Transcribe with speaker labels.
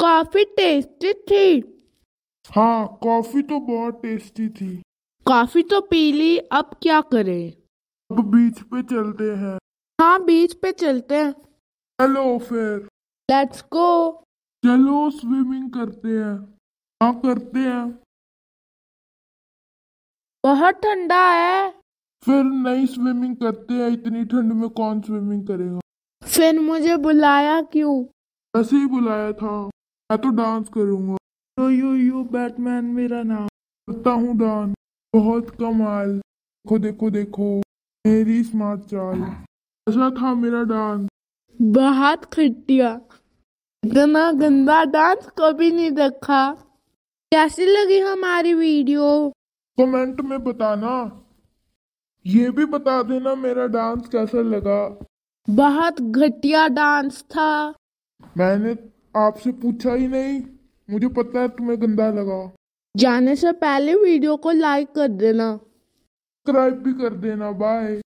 Speaker 1: काफी टेस्टी थी हाँ कॉफी तो बहुत टेस्टी थी कॉफी तो पी ली अब क्या करें अब बीच पे चलते हैं हाँ बीच पे चलते हैं चलो फिर लेट्स गो
Speaker 2: चलो स्विमिंग करते हैं हाँ करते हैं
Speaker 1: बहुत ठंडा है
Speaker 2: फिर नहीं स्विमिंग करते हैं इतनी ठंड में कौन स्विमिंग करेगा
Speaker 1: फिर मुझे बुलाया क्यों ऐसे ही
Speaker 2: बुलाया था मैं तो डांस करूंगा यो यो यो बैटमैन मेरा नाम करता हूँ डांस बहुत कमाल देखो देखो देखो मेरी स्मार्ट चाल ऐसा था मेरा डांस
Speaker 1: बहुत खटिया इतना गंदा डांस कभी नहीं देखा कैसी लगी हमारी वीडियो कमेंट में बताना
Speaker 2: ये भी बता देना मेरा डांस कैसा लगा बहुत घटिया डांस था मैंने आपसे पूछा ही नहीं मुझे पता है तुम्हें गंदा लगा जाने से पहले वीडियो को लाइक कर देना सब्सक्राइब भी कर देना बाय